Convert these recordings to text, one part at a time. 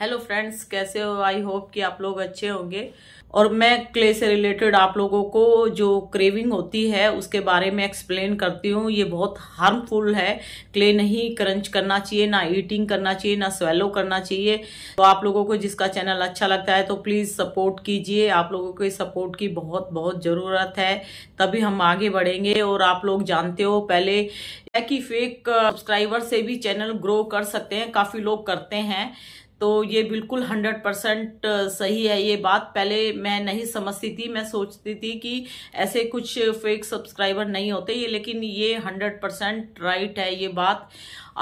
hello friends कैसे हो I hope कि आप लोग अच्छे होंगे और मैं क्ले से रिलेटेड आप लोगों को जो क्रेविंग होती है उसके बारे में एक्सप्लेन करती हूँ ये बहुत हार्मफुल है क्ले नहीं क्रंच करना चाहिए ना ईटिंग करना चाहिए ना स्वेलो करना चाहिए तो आप लोगों को जिसका चैनल अच्छा लगता है तो प्लीज़ सपोर्ट कीजिए आप लोगों को इस सपोर्ट की बहुत बहुत ज़रूरत है तभी हम आगे बढ़ेंगे और आप लोग जानते हो पहले कि फेक सब्सक्राइबर uh, से भी चैनल ग्रो कर सकते हैं काफ़ी लोग करते हैं तो ये बिल्कुल हंड्रेड परसेंट सही है ये बात पहले मैं नहीं समझती थी मैं सोचती थी कि ऐसे कुछ फेक सब्सक्राइबर नहीं होते ये लेकिन ये हंड्रेड परसेंट राइट है ये बात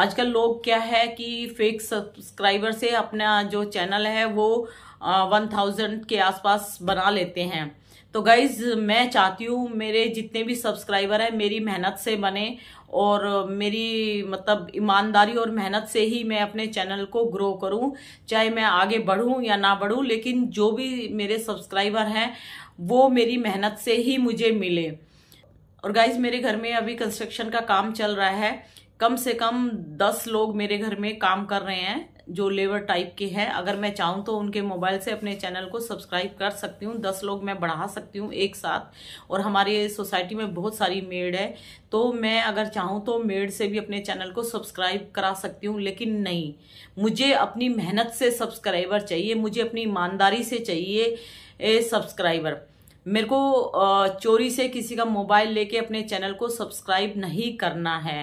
आजकल लोग क्या है कि फेक सब्सक्राइबर से अपना जो चैनल है वो वन थाउजेंड के आसपास बना लेते हैं तो गाइज मैं चाहती हूँ मेरे जितने भी सब्सक्राइबर हैं मेरी मेहनत से बने और मेरी मतलब ईमानदारी और मेहनत से ही मैं अपने चैनल को ग्रो करूँ चाहे मैं आगे बढ़ूँ या ना बढ़ूँ लेकिन जो भी मेरे सब्सक्राइबर हैं वो मेरी मेहनत से ही मुझे मिले और गाइज मेरे घर में अभी कंस्ट्रक्शन का काम चल रहा है कम से कम दस लोग मेरे घर में काम कर रहे हैं जो लेबर टाइप के हैं अगर मैं चाहूँ तो उनके मोबाइल से अपने चैनल को सब्सक्राइब कर सकती हूँ दस लोग मैं बढ़ा सकती हूँ एक साथ और हमारे सोसाइटी में बहुत सारी मेड है तो मैं अगर चाहूँ तो मेड से भी अपने चैनल को सब्सक्राइब करा सकती हूँ लेकिन नहीं मुझे अपनी मेहनत से सब्सक्राइबर चाहिए मुझे अपनी ईमानदारी से चाहिए सब्सक्राइबर मेरे को चोरी से किसी का मोबाइल लेके अपने चैनल को सब्सक्राइब नहीं करना है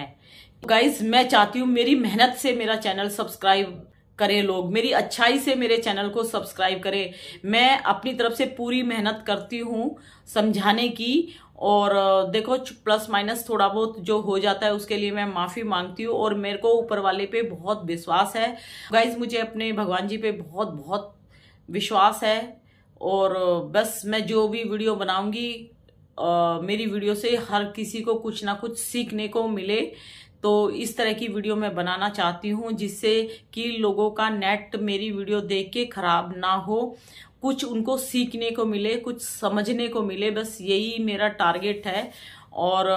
गाइज मैं चाहती हूँ मेरी मेहनत से मेरा चैनल सब्सक्राइब करें लोग मेरी अच्छाई से मेरे चैनल को सब्सक्राइब करें मैं अपनी तरफ से पूरी मेहनत करती हूँ समझाने की और देखो प्लस माइनस थोड़ा बहुत जो हो जाता है उसके लिए मैं माफ़ी मांगती हूँ और मेरे को ऊपर वाले पे बहुत विश्वास है गाइज मुझे अपने भगवान जी पे बहुत बहुत विश्वास है और बस मैं जो भी वीडियो बनाऊंगी मेरी वीडियो से हर किसी को कुछ ना कुछ सीखने को मिले तो इस तरह की वीडियो मैं बनाना चाहती हूँ जिससे कि लोगों का नेट मेरी वीडियो देख के खराब ना हो कुछ उनको सीखने को मिले कुछ समझने को मिले बस यही मेरा टारगेट है और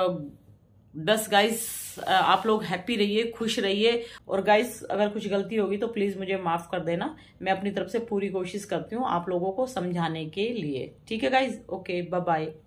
बस गाइस आप लोग हैप्पी रहिए खुश रहिए और गाइस अगर कुछ गलती होगी तो प्लीज़ मुझे माफ़ कर देना मैं अपनी तरफ से पूरी कोशिश करती हूँ आप लोगों को समझाने के लिए ठीक है गाइस ओके बाय बाय